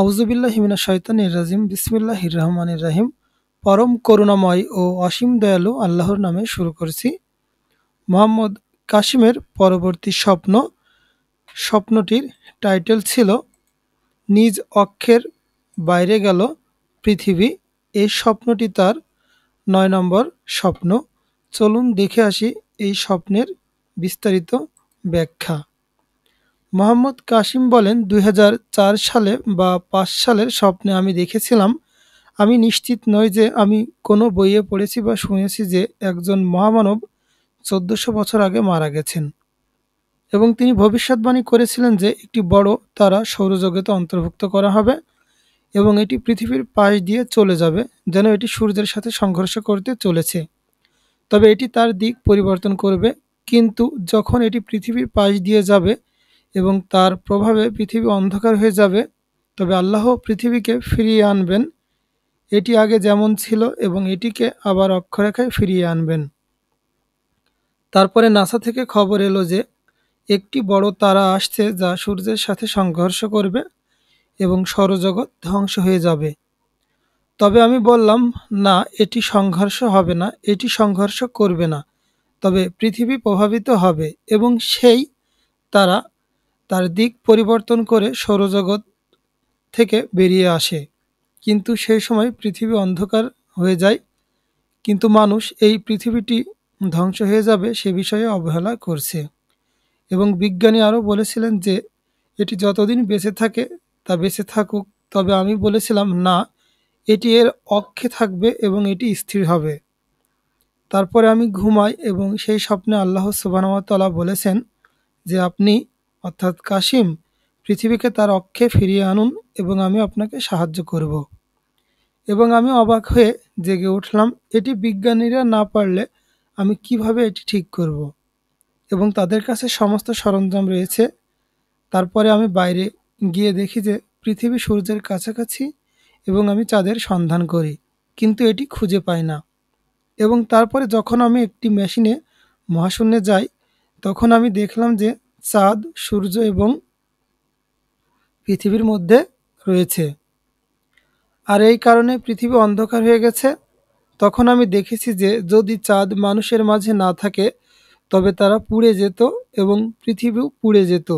আউজুবিল্লাহ হিমিনা শয়তান রাজিম বিসমিল্লাহ রহমান রাহিম পরম করুণাময় ও অসীম দয়ালু আল্লাহর নামে শুরু করছি মোহাম্মদ কাশিমের পরবর্তী স্বপ্ন স্বপ্নটির টাইটেল ছিল নিজ অক্ষের বাইরে গেল পৃথিবী এই স্বপ্নটি তার নয় নম্বর স্বপ্ন চলুন দেখে আসি এই স্বপ্নের বিস্তারিত ব্যাখ্যা মোহাম্মদ কাশিম বলেন দুই সালে বা পাঁচ সালের স্বপ্নে আমি দেখেছিলাম আমি নিশ্চিত নই যে আমি কোনো বইয়ে পড়েছি বা শুনেছি যে একজন মহামানব চোদ্দোশো বছর আগে মারা গেছেন এবং তিনি ভবিষ্যৎবাণী করেছিলেন যে একটি বড় তারা সৌরজগতে অন্তর্ভুক্ত করা হবে এবং এটি পৃথিবীর পাশ দিয়ে চলে যাবে যেন এটি সূর্যের সাথে সংঘর্ষ করতে চলেছে তবে এটি তার দিক পরিবর্তন করবে কিন্তু যখন এটি পৃথিবীর পাশ দিয়ে যাবে এবং তার প্রভাবে পৃথিবী অন্ধকার হয়ে যাবে তবে আল্লাহ পৃথিবীকে ফিরিয়ে আনবেন এটি আগে যেমন ছিল এবং এটিকে আবার অক্ষরেখায় ফিরিয়ে আনবেন তারপরে নাসা থেকে খবর এলো যে একটি বড় তারা আসছে যা সূর্যের সাথে সংঘর্ষ করবে এবং সৌরজগৎ ধ্বংস হয়ে যাবে তবে আমি বললাম না এটি সংঘর্ষ হবে না এটি সংঘর্ষ করবে না তবে পৃথিবী প্রভাবিত হবে এবং সেই তারা তার দিক পরিবর্তন করে সৌরজগৎ থেকে বেরিয়ে আসে কিন্তু সেই সময় পৃথিবী অন্ধকার হয়ে যায় কিন্তু মানুষ এই পৃথিবীটি ধ্বংস হয়ে যাবে সে বিষয়ে অবহেলা করছে এবং বিজ্ঞানী আরও বলেছিলেন যে এটি যতদিন বেঁচে থাকে তা বেঁচে থাকুক তবে আমি বলেছিলাম না এটি এর অক্ষে থাকবে এবং এটি স্থির হবে তারপরে আমি ঘুমাই এবং সেই স্বপ্নে আল্লাহ সুবাহতলা বলেছেন যে আপনি অর্থাৎ কাসিম পৃথিবীকে তার অক্ষে ফিরিয়ে আনুন এবং আমি আপনাকে সাহায্য করব এবং আমি অবাক হয়ে জেগে উঠলাম এটি বিজ্ঞানীরা না পারলে আমি কিভাবে এটি ঠিক করব এবং তাদের কাছে সমস্ত সরঞ্জাম রয়েছে তারপরে আমি বাইরে গিয়ে দেখি যে পৃথিবী সূর্যের কাছাকাছি এবং আমি চাঁদের সন্ধান করি কিন্তু এটি খুঁজে পাই না এবং তারপরে যখন আমি একটি মেশিনে মহাশূন্যে যাই তখন আমি দেখলাম যে চাঁদ সূর্য এবং পৃথিবীর মধ্যে রয়েছে আর এই কারণে পৃথিবী অন্ধকার হয়ে গেছে তখন আমি দেখেছি যে যদি চাঁদ মানুষের মাঝে না থাকে তবে তারা পুড়ে যেত এবং পৃথিবীও পুড়ে যেত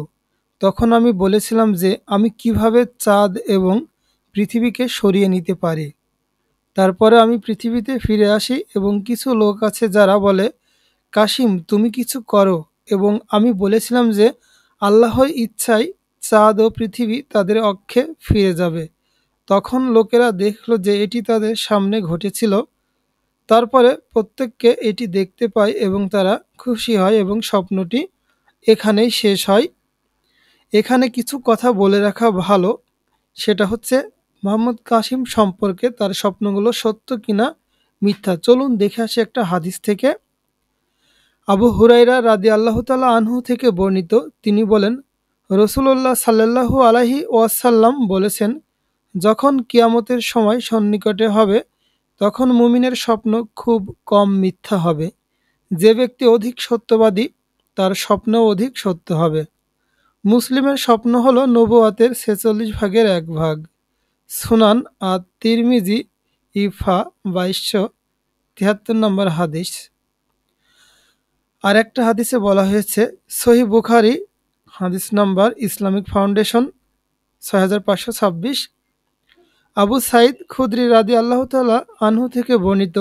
তখন আমি বলেছিলাম যে আমি কিভাবে চাঁদ এবং পৃথিবীকে সরিয়ে নিতে পারি তারপরে আমি পৃথিবীতে ফিরে আসি এবং কিছু লোক আছে যারা বলে কাশিম তুমি কিছু করো এবং আমি বলেছিলাম যে আল্লাহর ইচ্ছায় চাঁদ ও পৃথিবী তাদের অক্ষে ফিরে যাবে তখন লোকেরা দেখল যে এটি তাদের সামনে ঘটেছিল তারপরে প্রত্যেককে এটি দেখতে পায় এবং তারা খুশি হয় এবং স্বপ্নটি এখানেই শেষ হয় এখানে কিছু কথা বলে রাখা ভালো সেটা হচ্ছে মোহাম্মদ কাসিম সম্পর্কে তার স্বপ্নগুলো সত্য কিনা মিথ্যা চলুন দেখে আসি একটা হাদিস থেকে আবু হুরাইরা রাদি আল্লাহ আনহু থেকে বর্ণিত তিনি বলেন রসুল্লাহ সাল্লাহু আলাহি ওয়াসাল্লাম বলেছেন যখন কিয়ামতের সময় সন্নিকটে হবে তখন মুমিনের স্বপ্ন খুব কম মিথ্যা হবে যে ব্যক্তি অধিক সত্যবাদী তার স্বপ্ন অধিক সত্য হবে মুসলিমের স্বপ্ন হল নবুয়াতের ছেচল্লিশ ভাগের এক ভাগ সুনান আর তিরমিজি ইফা বাইশশো তিয়াত্তর নম্বর হাদিস আর একটা হাদিসে বলা হয়েছে সহি বুখারি হাদিস নাম্বার ইসলামিক ফাউন্ডেশন ছয় আবু সাইদ খুদ্রি রাদি আল্লাহ তালা আনহু থেকে বর্ণিত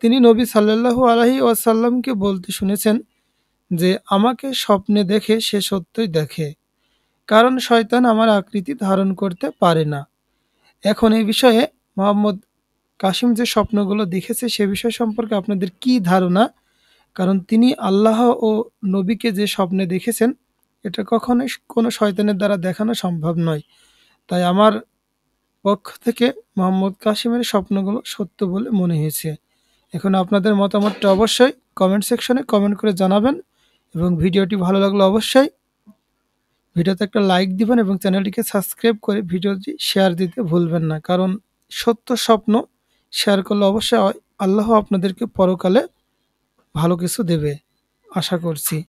তিনি নবী সাল্লাল্লাহু আলহি ওয়াসাল্লামকে বলতে শুনেছেন যে আমাকে স্বপ্নে দেখে সে সত্যই দেখে কারণ শয়তান আমার আকৃতি ধারণ করতে পারে না এখন এই বিষয়ে মোহাম্মদ কাসিম যে স্বপ্নগুলো দেখেছে সে বিষয় সম্পর্কে আপনাদের কি ধারণা কারণ তিনি আল্লাহ ও নবীকে যে স্বপ্নে দেখেছেন এটা কখনোই কোনো শয়তানের দ্বারা দেখানো সম্ভব নয় তাই আমার পক্ষ থেকে মোহাম্মদ কাশিমের স্বপ্নগুলো সত্য বলে মনে হয়েছে এখন আপনাদের মতামতটা অবশ্যই কমেন্ট সেকশনে কমেন্ট করে জানাবেন এবং ভিডিওটি ভালো লাগলে অবশ্যই ভিডিওতে একটা লাইক দিবেন এবং চ্যানেলটিকে সাবস্ক্রাইব করে ভিডিওটি শেয়ার দিতে ভুলবেন না কারণ সত্য স্বপ্ন শেয়ার করলে অবশ্যই আল্লাহ আপনাদেরকে পরকালে ভালো কিছু দেবে আশা করছি